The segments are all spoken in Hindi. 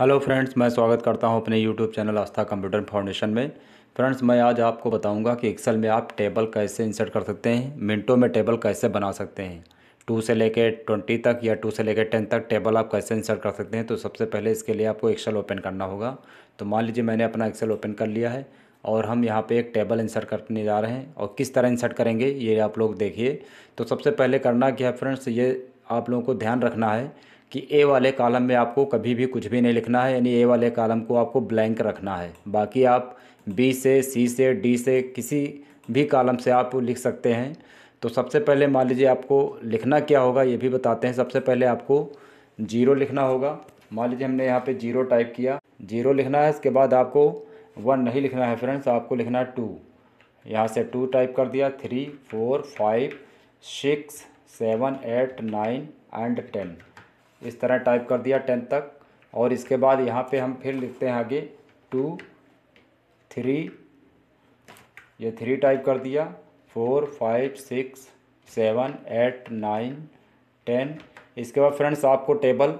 हेलो फ्रेंड्स मैं स्वागत करता हूं अपने YouTube channel Aastha Computer Foundation में फ्रेंड्स मैं आज आपको बताऊंगा कि एक्सेल में आप टेबल कैसे इंसर्ट कर सकते हैं मिनटों में टेबल कैसे बना सकते हैं टू से लेकर ट्वेंटी तक या टू से लेकर टेन तक टेबल आप कैसे इंसर्ट कर सकते हैं तो सबसे पहले इसके लिए आपको एक्सेल ओपन करना होगा तो मान लीजिए मैंने अपना एक्सेल ओपन कर लिया है और हम यहाँ पे एक टेबल इंसर्ट करने जा रहे हैं और किस तरह इंसर्ट करेंगे ये आप लोग देखिए तो सबसे पहले करना क्या है फ्रेंड्स ये आप लोगों को ध्यान रखना है कि ए वाले कॉलम में आपको कभी भी कुछ भी नहीं लिखना है यानी ए वाले कॉलम को आपको ब्लैंक रखना है बाकी आप बी से सी से डी से किसी भी कॉलम से आप लिख सकते हैं तो सबसे पहले मान लीजिए आपको लिखना क्या होगा ये भी बताते हैं सबसे पहले आपको जीरो लिखना होगा मान लीजिए हमने यहाँ पे जीरो टाइप किया जीरो लिखना है इसके बाद आपको वन नहीं लिखना है फ्रेंड्स आपको लिखना है टू यहाँ से टू टाइप कर दिया three four five six seven eight nine and ten इस तरह टाइप कर दिया टेंथ तक और इसके बाद यहाँ पे हम फिर लिखते हैं आगे टू थ्री ये थ्री टाइप कर दिया four five six seven eight nine ten इसके बाद फ्रेंड्स आपको टेबल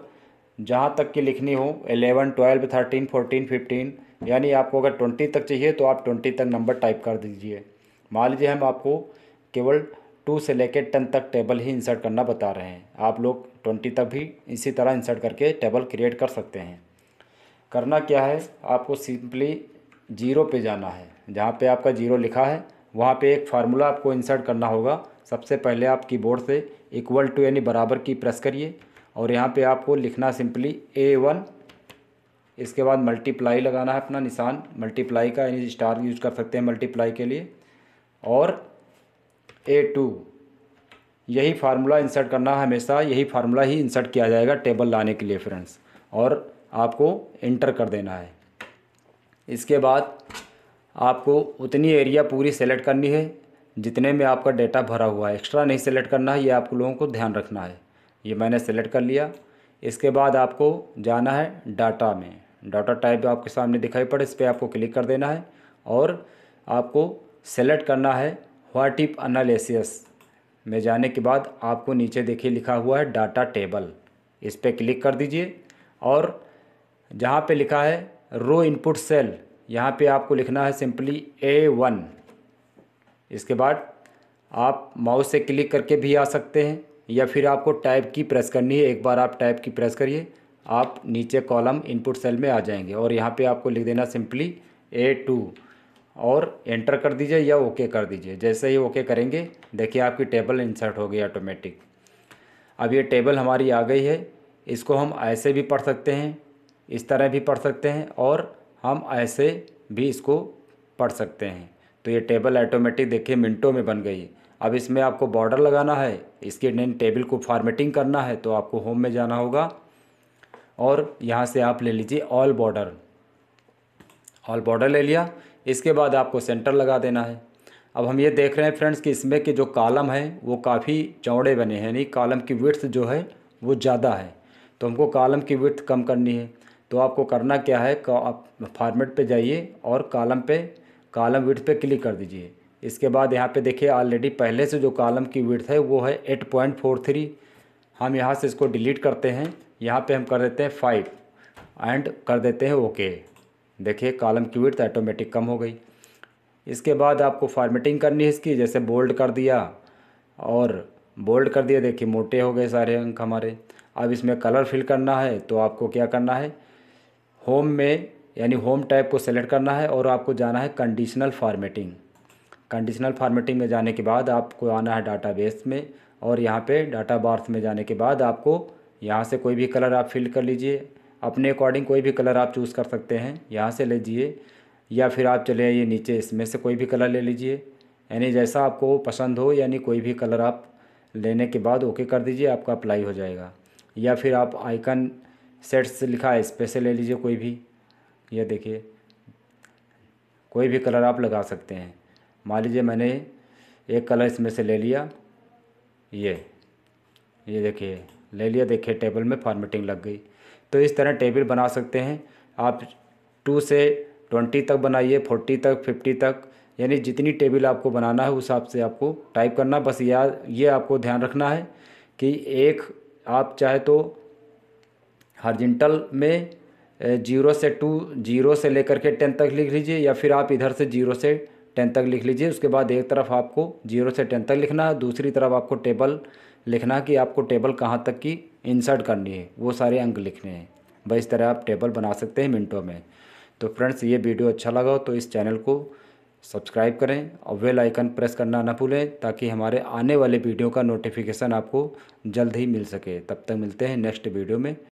जहाँ तक की लिखनी हो eleven twelve thirteen fourteen fifteen यानी आपको अगर ट्वेंटी तक चाहिए तो आप ट्वेंटी तक नंबर टाइप कर दीजिए मान लीजिए हम आपको केवल टू से लेकर टेन तक टेबल ही इंसर्ट करना बता रहे हैं आप लोग ट्वेंटी तक भी इसी तरह इंसर्ट करके टेबल क्रिएट कर सकते हैं करना क्या है आपको सिंपली जीरो पे जाना है जहाँ पे आपका जीरो लिखा है वहाँ पे एक फार्मूला आपको इंसर्ट करना होगा सबसे पहले आप कीबोर्ड से इक्वल टू यानी बराबर की प्रेस करिए और यहाँ पे आपको लिखना सिंपली ए वन इसके बाद मल्टीप्लाई लगाना है अपना निशान मल्टीप्लाई का यानी स्टार यूज कर सकते हैं मल्टीप्लाई के लिए और ए टू यही फार्मूला इंसर्ट करना है हमेशा यही फार्मूला ही इंसर्ट किया जाएगा टेबल लाने के लिए फ्रेंड्स और आपको इंटर कर देना है इसके बाद आपको उतनी एरिया पूरी सेलेक्ट करनी है जितने में आपका डाटा भरा हुआ है एक्स्ट्रा नहीं सेलेक्ट करना है ये आप लोगों को ध्यान रखना है ये मैंने सेलेक्ट कर लिया इसके बाद आपको जाना है डाटा में डाटा टाइप आपके सामने दिखाई पड़े इस पर आपको क्लिक कर देना है और आपको सेलेक्ट करना है व्हाट इफ अनालिसिस में जाने के बाद आपको नीचे देखिए लिखा हुआ है डाटा टेबल इस पर क्लिक कर दीजिए और जहाँ पे लिखा है रो इनपुट सेल यहाँ पे आपको लिखना है सिंपली ए वन इसके बाद आप माउस से क्लिक करके भी आ सकते हैं या फिर आपको टाइप की प्रेस करनी है एक बार आप टाइप की प्रेस करिए आप नीचे कॉलम इनपुट सेल में आ जाएंगे और यहाँ पे आपको लिख देना सिंपली ए टू और एंटर कर दीजिए या ओके कर दीजिए जैसे ही ओके करेंगे देखिए आपकी टेबल इंसर्ट हो गई ऑटोमेटिक अब ये टेबल हमारी आ गई है इसको हम ऐसे भी पढ़ सकते हैं इस तरह भी पढ़ सकते हैं और हम ऐसे भी इसको पढ़ सकते हैं तो ये टेबल ऑटोमेटिक देखिए मिनटों में बन गई अब इसमें आपको बॉर्डर लगाना है इसके नैन टेबल को फॉर्मेटिंग करना है तो आपको होम में जाना होगा और यहाँ से आप ले लीजिए ऑल बॉर्डर ऑल बॉर्डर ले लिया इसके बाद आपको सेंटर लगा देना है अब हम ये देख रहे हैं फ्रेंड्स कि इसमें के जो कालम है वो काफ़ी चौड़े बने हैं यानी कालम की विर्थ जो है वो ज़्यादा है तो हमको कालम की विर्थ कम करनी है तो आपको करना क्या है आप फार्मेट पे जाइए और कालम पे कालम विर्थ पे क्लिक कर दीजिए इसके बाद यहाँ पे देखिए ऑलरेडी पहले से जो कॉलम की विर्थ है वो है एट पॉइंट फोर थ्री हम यहाँ से इसको डिलीट करते हैं यहाँ पे हम कर देते हैं फाइव एंड कर देते हैं ओके देखिए कॉलम की वर्थ ऑटोमेटिक कम हो गई इसके बाद आपको फॉर्मेटिंग करनी है इसकी जैसे बोल्ड कर दिया और बोल्ड कर दिया देखिए मोटे हो गए सारे अंक हमारे अब इसमें कलर फिल करना है तो आपको क्या करना है होम में यानी होम टाइप को सेलेक्ट करना है और आपको जाना है कंडीशनल फार्मेटिंग कंडीशनल फार्मेटिंग में जाने के बाद आपको आना है बेस में और यहाँ पे डाटा बार्थ में जाने के बाद आपको यहाँ से कोई भी कलर आप फिल कर लीजिए अपने अकॉर्डिंग कोई भी कलर आप चूज़ कर सकते हैं यहाँ से लीजिए या फिर आप चले आइए नीचे इसमें से कोई भी कलर ले लीजिए यानी जैसा आपको पसंद हो यानी कोई भी कलर आप लेने के बाद ओके कर दीजिए आपका अप्लाई हो जाएगा या फिर आप आइकन सेट्स लिखा है इस पर से ले लीजिए कोई भी यह देखिए कोई भी कलर आप लगा सकते हैं मान लीजिए मैंने एक कलर इसमें से ले लिया ये ये देखिए ले लिया देखिए टेबल में फॉर्मेटिंग लग गई तो इस तरह टेबल बना सकते हैं आप टू से ट्वेंटी तक बनाइए फोर्टी तक फिफ्टी तक यानी जितनी टेबल आपको बनाना है उस हिसाब से आपको टाइप करना बस या ये आपको ध्यान रखना है कि एक आप चाहे तो हॉर्जेंटल में जीरो से टू जीरो से लेकर के टेन तक लिख लीजिए या फिर आप इधर से जीरो से टेन तक लिख लीजिए उसके बाद एक तरफ आपको जीरो से टेन तक लिखना है दूसरी तरफ आपको टेबल लिखना है कि आपको टेबल कहाँ तक की इंसर्ट करनी है वो सारे अंक लिखने हैं भाई इस तरह आप टेबल बना सकते हैं मिनटों में तो फ्रेंड्स ये वीडियो अच्छा लगा हो तो इस चैनल को सब्सक्राइब करें और वेल आइकन प्रेस करना ना भूलें ताकि हमारे आने वाले वीडियो का नोटिफिकेशन आपको जल्द ही मिल सके तब तक मिलते हैं नेक्स्ट वीडियो में